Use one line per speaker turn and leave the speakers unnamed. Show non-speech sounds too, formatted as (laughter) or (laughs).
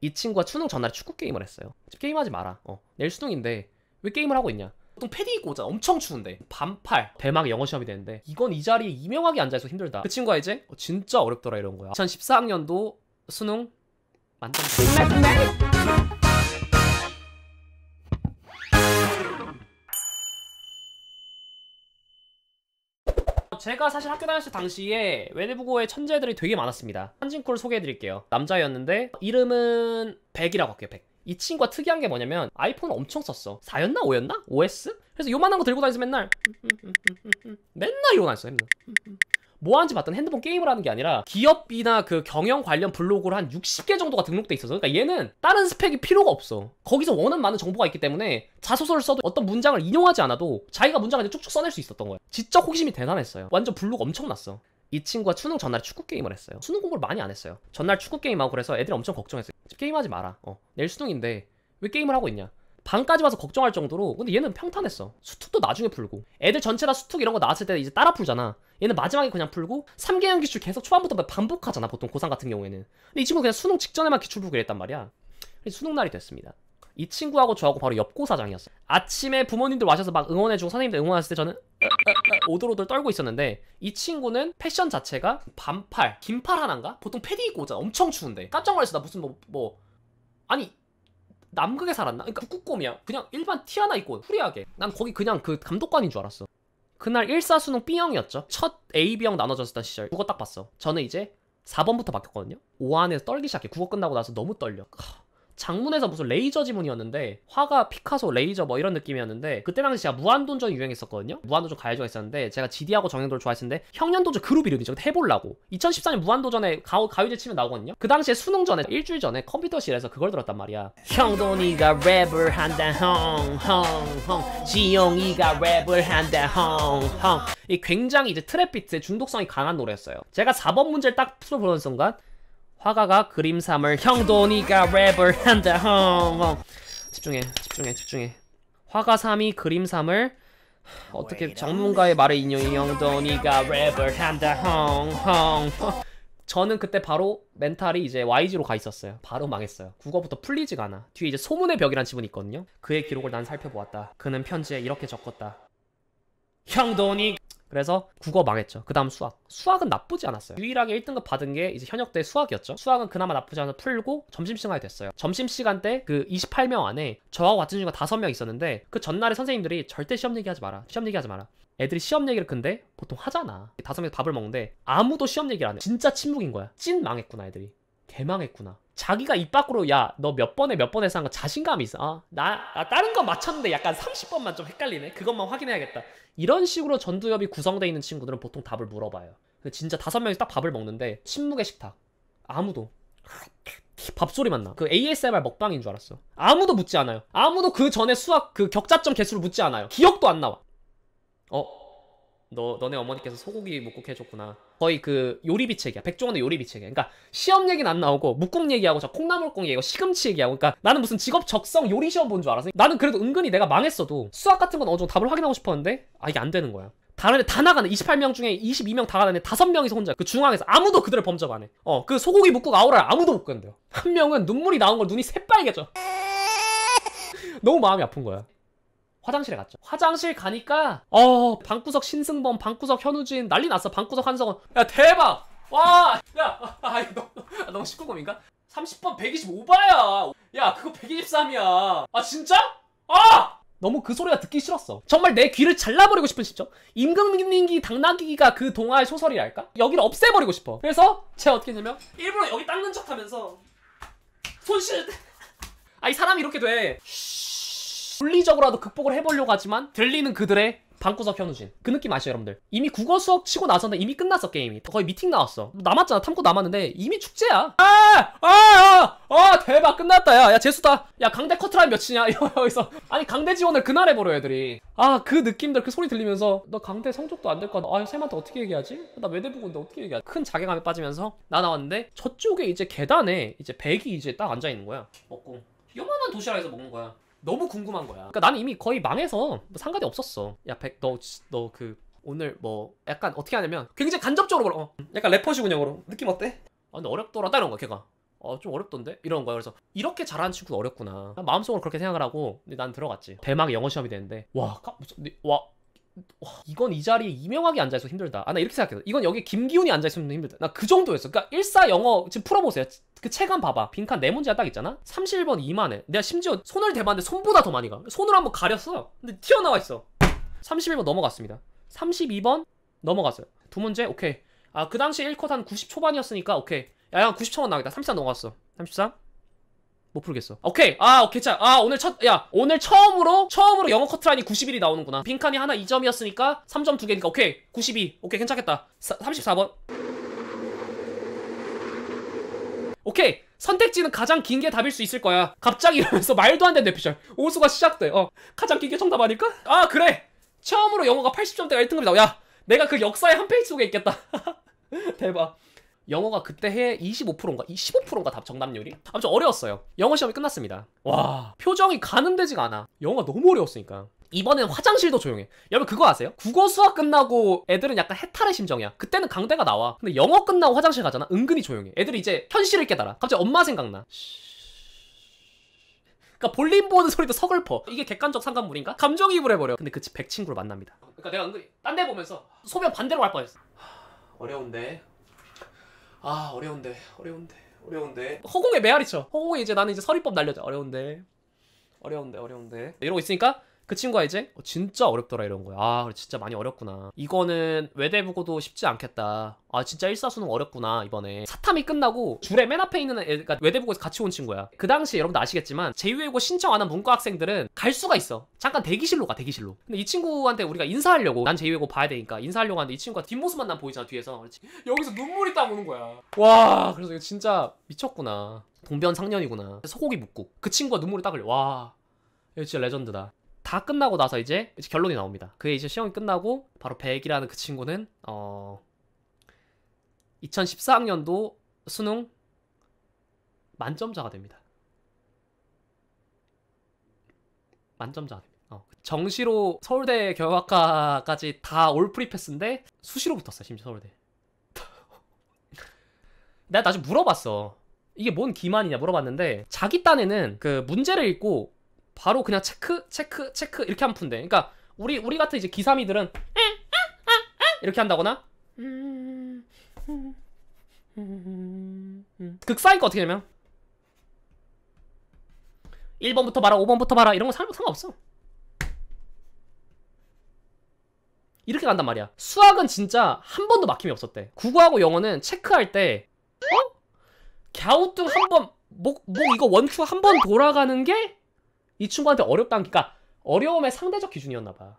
이 친구가 추능 전날에 축구 게임을 했어요 게임하지 마라 어 내일 수능인데 왜 게임을 하고 있냐 보통 패딩 입고 오잖아 엄청 추운데 반팔 대망 영어 시험이 되는데 이건 이 자리에 이명하게 앉아있어 힘들다 그 친구가 이제 어, 진짜 어렵더라 이런 거야 2014학년도 수능 만점 제가 사실 학교 다녔을 당시에 외대부고의 천재들이 되게 많았습니다 한진코 소개해드릴게요 남자였는데 이름은 백이라고 할게요 백. 이 친구가 특이한 게 뭐냐면 아이폰 엄청 썼어 4였나 5였나? OS? 그래서 요만한 거 들고 다니면서 맨날 음, 음, 음, 맨날 이러고 다녔어 맨날 뭐 하는지 봤던 핸드폰 게임을 하는 게 아니라 기업이나 그 경영 관련 블로그를 한 60개 정도가 등록돼 있어서 그러니까 얘는 다른 스펙이 필요가 없어 거기서 원은 많은 정보가 있기 때문에 자소서를 써도 어떤 문장을 인용하지 않아도 자기가 문장을 이제 쭉쭉 써낼 수 있었던 거예요 지적 호기심이 대단했어요 완전 블로그 엄청났어 이 친구가 수능 전날 축구 게임을 했어요 수능 공부를 많이 안 했어요 전날 축구 게임하고 그래서 애들이 엄청 걱정했어요 게임하지 마라 어 내일 수능인데 왜 게임을 하고 있냐 방까지 와서 걱정할 정도로 근데 얘는 평탄했어 수툭도 나중에 풀고 애들 전체 다 수툭 이런 거 나왔을 때 이제 따라 풀잖아 얘는 마지막에 그냥 풀고 3개형 기출 계속 초반부터 반복하잖아 보통 고3 같은 경우에는 근데 이 친구 그냥 수능 직전에만 기출 풀기로 했단 말이야 수능 날이 됐습니다 이 친구하고 저하고 바로 옆고사장이었어요 아침에 부모님들 와셔서 막 응원해주고 선생님들 응원했을 때 저는 오돌오돌 떨고 있었는데 이 친구는 패션 자체가 반팔, 긴팔 하나인가? 보통 패딩 입고 오잖아 엄청 추운데 깜짝 놀랐어 나 무슨 뭐, 뭐 아니 남극에 살았나? 그니까 북극곰이야. 그냥 일반 티 하나 입고 후리하게. 난 거기 그냥 그 감독관인 줄 알았어. 그날 일사수능 B형이었죠. 첫 A, B형 나눠졌던 시절. 그거 딱 봤어. 저는 이제 4번부터 바뀌었거든요. 5안에서 떨기 시작해. 국어 끝나고 나서 너무 떨려. 하. 장문에서 무슨 레이저 지문이었는데 화가 피카소 레이저 뭐 이런 느낌이었는데 그때 당시 제 무한도전이 유행했었거든요 무한도전 가야조가 있었는데 제가 지디하고 정형도를 좋아했었는데 형년도전 그룹 이름이죠 해보려고 2014년 무한도전에 가, 가위제 치면 나오거든요 그 당시에 수능 전에 일주일 전에 컴퓨터실에서 그걸 들었단 말이야 형돈이가 랩을 한다 헝헝헝 지용이가 랩을 한다 헝헝 이 굉장히 이제 트랩 비트의 중독성이 강한 노래였어요 제가 4번 문제를 딱 풀어보는 순간 화가가 그림 삼을 형돈이가 랩을 한다 헝헝 어, 어. 집중해 집중해 집중해 화가 삼이 그림 삼을 어떻게 전문가의 말을 인용이 형돈이가 랩을 한다 헝헝 어, 저는 그때 바로 멘탈이 이제 YG로 가 있었어요. 바로 망했어요. 국어부터 풀리지가 않아. 뒤에 이제 소문의 벽이란 지문이 있거든요. 그의 기록을 난 살펴보았다. 그는 편지에 이렇게 적었다. 형돈이 그래서 국어 망했죠. 그 다음 수학. 수학은 나쁘지 않았어요. 유일하게 1등급 받은 게 이제 현역 때 수학이었죠. 수학은 그나마 나쁘지 않아 서 풀고 점심시간이 됐어요. 점심시간 때 그 28명 안에 저하고 같은 친구가 5명 있었는데 그 전날에 선생님들이 절대 시험 얘기하지 마라. 시험 얘기하지 마라. 애들이 시험 얘기를 근데 보통 하잖아. 다섯 명이 밥을 먹는데 아무도 시험 얘기를 안 해. 진짜 침묵인 거야. 찐 망했구나 애들이. 개망했구나. 자기가 입 밖으로 야 너 몇 번에 몇 번에 산거 자신감이 있어. 아, 나 아, 다른 거 맞췄는데 약간 30번만 좀 헷갈리네. 그것만 확인해야겠다. 이런 식으로 전두엽이 구성되어 있는 친구들은 보통 답을 물어봐요. 진짜 다섯 명이 딱 밥을 먹는데 침묵의 식탁. 아무도 밥소리만 나. 그 ASMR 먹방인 줄 알았어. 아무도 묻지 않아요. 아무도 그 전에 수학 그 격자점 개수를 묻지 않아요. 기억도 안 나와. 어, 너, 너네 어머니께서 소고기 묵국 해줬구나. 거의 그 요리비책이야. 백종원의 요리비책이야. 그러니까 시험 얘기는 안 나오고 묵국 얘기하고 저 콩나물국 얘기하고 시금치 얘기하고 그러니까 나는 무슨 직업 적성 요리 시험 본 줄 알았어. 나는 그래도 은근히 내가 망했어도 수학 같은 건 어느 정도 답을 확인하고 싶었는데 아 이게 안 되는 거야. 다른 애다 나가는 28명 중에 22명 다가는 5명이서 혼자 그 중앙에서 아무도 그들을 범접 안 해. 어, 그 소고기 묵국 아우라를 아무도 못 건드려. 한 명은 눈물이 나온 걸 눈이 새빨개져. (laughs) 너무 마음이 아픈 거야. 화장실에 갔죠. 화장실 가니까 어 방구석 신승범, 방구석 현우진 난리 났어. 방구석 한성은야 대박! 와! 야! 아 이거 아, 너무, 너무 19금인가? 30번 125바야! 야 그거 123이야! 아 진짜? 아! 너무 그 소리가 듣기 싫었어. 정말 내 귀를 잘라버리고 싶은 시죠. 임금님기 당나귀가 기그 동화의 소설이랄까? 여기를 없애버리고 싶어. 그래서 제가 어떻게 했냐면 일부러 여기 닦는 척하면서 손실 아이 사람이 이렇게 돼. 쉬. 물리적으로라도 극복을 해보려고 하지만 들리는 그들의 방구석 현우진 그 느낌 아시죠 여러분들 이미 국어 수업 치고 나서는 이미 끝났어 게임이 거의 미팅 나왔어 뭐 남았잖아 탐구 남았는데 이미 축제야 아아아 아, 아, 아, 대박 끝났다 야야 재수다 야 강대 커트라인 몇이냐 (laughs) 여기서 아니 강대 지원을 그날 해버려 애들이 아 그 느낌들 그 소리 들리면서 너 강대 성적도 안 될 거야 아 쌤한테 어떻게 얘기하지 나 외대부군데 어떻게 얘기하지 큰 자괴감에 빠지면서 나 나왔는데 저쪽에 이제 계단에 이제 백이 이제 딱 앉아 있는 거야 먹고 요만한 도시락에서 먹는 거야 너무 궁금한 거야. 그러니까 나는 이미 거의 망해서 뭐 상관이 없었어. 야, 백, 너, 너 그, 오늘 뭐, 약간 어떻게 하냐면 굉장히 간접적으로 어 약간 래퍼식 운영으로. 느낌 어때? 아, 근데 어렵더라. 따는 거야, 걔가. 어, 좀 어렵던데? 이런 거야. 그래서 이렇게 잘하는 친구는 어렵구나. 마음속으로 그렇게 생각을 하고, 근데 난 들어갔지. 대망 영어 시험이 되는데, 와, 네, 와, 와, 이건 이 자리에 이명학이 앉아있어 힘들다. 아, 나 이렇게 생각해서. 이건 여기 김기훈이 앉아있으면 힘들다. 나 그 정도였어. 그니까, 1사 영어 지금 풀어보세요. 그 체감 봐봐. 빈칸 네 문제가 딱 있잖아? 31번 2만에. 내가 심지어 손을 대봤는데 손보다 더 많이 가. 손을 한번 가렸어. 근데 튀어나와 있어. 31번 넘어갔습니다. 32번 넘어갔어요. 두 문제? 오케이. 아, 그 당시 1컷 한90 초반이었으니까, 오케이. 야, 야, 90초만 나가겠다. 33 넘어갔어. 33? 못 풀겠어 오케이 아 오케이 자아 오늘 첫야 오늘 처음으로 처음으로 영어 커트라인이 91이 나오는구나 빈칸이 하나 2점이었으니까 3점 2개니까 오케이 92 오케이 괜찮겠다 사, 34번 오케이 선택지는 가장 긴 게 답일 수 있을 거야 갑자기 이러면서 말도 안 되는 뇌피셜 오수가 시작돼 어 가장 긴 게 정답 아닐까? 아 그래 처음으로 영어가 80점대가 1등급이다 야 내가 그 역사의 한 페이지 속에 있겠다 (laughs) 대박 영어가 그때 해 25%인가 15%인가 답 정답률이 아무튼 어려웠어요 영어 시험이 끝났습니다 와 표정이 가늠되지가 않아 영어가 너무 어려웠으니까 이번엔 화장실도 조용해 여러분 그거 아세요? 국어 수학 끝나고 애들은 약간 해탈의 심정이야 그때는 강대가 나와 근데 영어 끝나고 화장실 가잖아 은근히 조용해 애들이 이제 현실을 깨달아 갑자기 엄마 생각나 그러니까 볼림 보는 소리도 서글퍼 이게 객관적 상관물인가? 감정이입을 해버려 근데 그백 친구를 만납니다 그러니까 내가 은근히 딴 데 보면서 소변 반대로 갈 뻔했어 어려운데 아 어려운데 어려운데 어려운데 허공에 메아리 쳐 허공에 이제 나는 이제 서리법 날려줘 어려운데 어려운데 어려운데 이러고 있으니까 그 친구가 이제 어, 진짜 어렵더라 이런 거야. 아 진짜 많이 어렵구나. 이거는 외대 보고도 쉽지 않겠다. 아 진짜 일사수능 어렵구나 이번에 사탐이 끝나고 줄에 맨 앞에 있는 애가 그러니까 외대보고에서 같이 온 친구야 그 당시 에 여러분도 아시겠지만 제휴외고 신청 안 한 문과 학생들은 갈 수가 있어 잠깐 대기실로 가 대기실로 근데 이 친구한테 우리가 인사하려고 난제휴외고 봐야 되니까 인사하려고 하는데 이 친구가 뒷모습만 난 보이잖아 뒤에서 그렇지. 여기서 눈물이 딱 오는 거야 와 그래서 이거 진짜 미쳤구나 동변상년이구나 소고기 묵고 그 친구가 눈물이딱 흘려 와 진짜 레전드다 다 끝나고 나서 이제, 이제 결론이 나옵니다. 그게 이제 시험이 끝나고 바로 백이라는 그 친구는 어 2014학년도 수능 만점자가 됩니다. 만점자가 됩니다. 어. 정시로 서울대 경영학과까지 다 올 프리패스인데 수시로 붙었어요. 심지어 서울대. (laughs) 내가 나중에 물어봤어. 이게 뭔 기만이냐 물어봤는데 자기 딴에는 그 문제를 읽고 바로 그냥 체크 체크 체크 이렇게 하면 푼대 그러니까 우리 우리 같은 이제 기사미들은 이렇게 한다거나 극사인 거 어떻게 되면 1번부터 봐라 5번부터 봐라 이런 거 상, 상관없어 이렇게 간단 말이야 수학은 진짜 한 번도 막힘이 없었대 국어하고 영어는 체크할 때 어? 갸우뚱 한 번목 목 이거 원큐 한번 돌아가는 게이 친구한테 어렵다니까 그러니까 어려움의 상대적 기준이었나 봐.